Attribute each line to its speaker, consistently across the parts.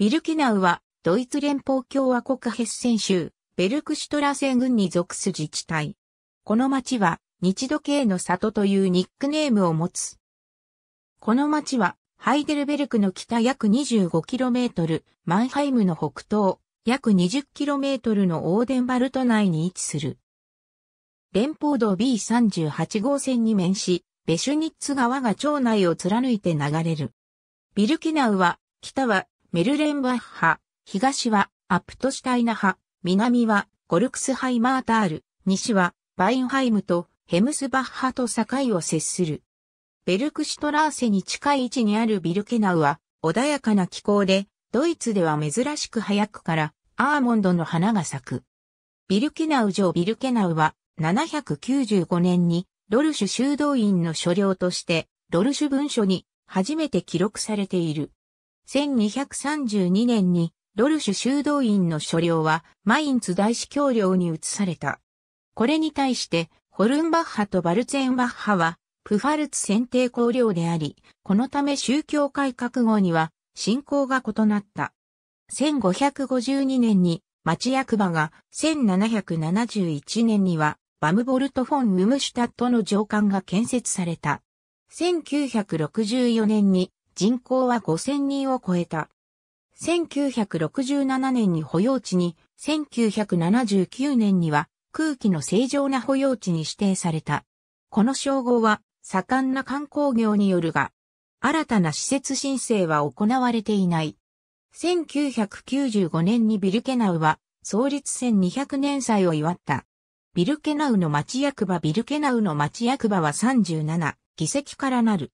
Speaker 1: ビルキナウは、ドイツ連邦共和国ヘッセン州、ベルクシュトラセン郡に属す自治体。この町は、日時計の里というニックネームを持つ。この町は、ハイデルベルクの北約 25km、マンハイムの北東、約 20km のオーデンバルト内に位置する。連邦道 B38 号線に面し、ベシュニッツ川が町内を貫いて流れる。ビルキナウは、北はメルレンバッハ、東はアプトシュタイナ派、南はゴルクスハイマータール、西はバインハイムとヘムスバッハと境を接する。ベルクシュトラーセに近い位置にあるビルケナウは穏やかな気候で、ドイツでは珍しく早くからアーモンドの花が咲く。ビルケナウ城ビルケナウは795年にドルシュ修道院の所領としてドルシュ文書に初めて記録されている。1232年にロルシュ修道院の所領はマインツ大司教領に移された。これに対してホルンバッハとバルツェンバッハはプファルツ選定公領であり、このため宗教改革後には信仰が異なった。1552年に町役場が1771年にはバムボルト・フォン・ウムシュタットの上官が建設された。1964年に人口は5000人を超えた。1967年に保養地に、1979年には空気の正常な保養地に指定された。この称号は盛んな観光業によるが、新たな施設申請は行われていない。1995年にビルケナウは創立1200年祭を祝った。ビルケナウの町役場ビルケナウの町役場は37議席からなる。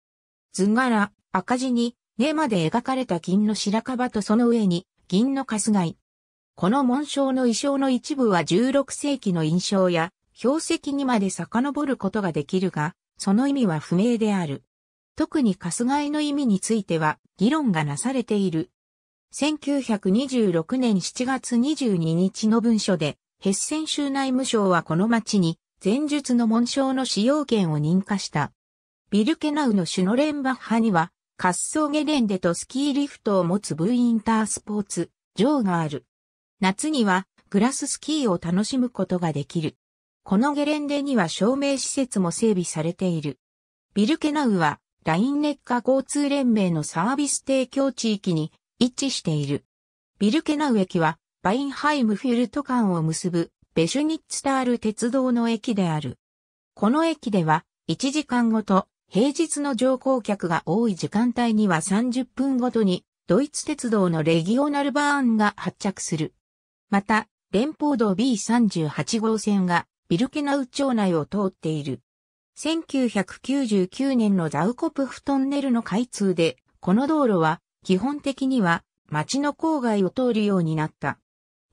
Speaker 1: 図柄、赤字に根まで描かれた銀の白樺とその上に銀のカスガイ。この紋章の意匠の一部は16世紀の印象や標石にまで遡ることができるが、その意味は不明である。特にカスガイの意味については議論がなされている。1926年7月22日の文書で、ヘッセン州内務省はこの町に前述の紋章の使用権を認可した。ビルケナウのシュノレンバッハには滑走ゲレンデとスキーリフトを持つ V インタースポーツ、場がある。夏にはグラススキーを楽しむことができる。このゲレンデには照明施設も整備されている。ビルケナウはラインネッカ交通連盟のサービス提供地域に位置している。ビルケナウ駅はバインハイムフィルト間を結ぶベシュニッツタール鉄道の駅である。この駅では1時間ごと平日の乗降客が多い時間帯には30分ごとにドイツ鉄道のレギオナルバーンが発着する。また、連邦道 B38 号線がビルケナウ町内を通っている。1999年のザウコプフトンネルの開通で、この道路は基本的には町の郊外を通るようになった。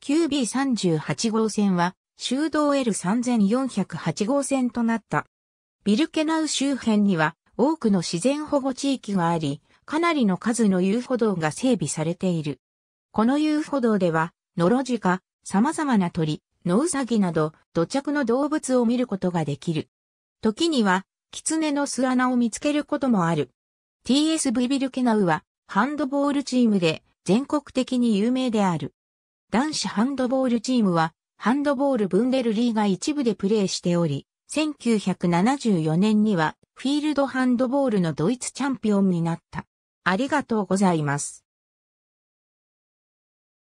Speaker 1: QB38 号線は修道 L3408 号線となった。ビルケナウ周辺には多くの自然保護地域があり、かなりの数の遊歩道が整備されている。この遊歩道では、ノロジカ、様々な鳥、ノウサギなど、土着の動物を見ることができる。時には、キツネの巣穴を見つけることもある。TSV ビルケナウは、ハンドボールチームで、全国的に有名である。男子ハンドボールチームは、ハンドボールブンデルリーが一部でプレーしており、1974年にはフィールドハンドボールのドイツチャンピオンになった。ありがとうございます。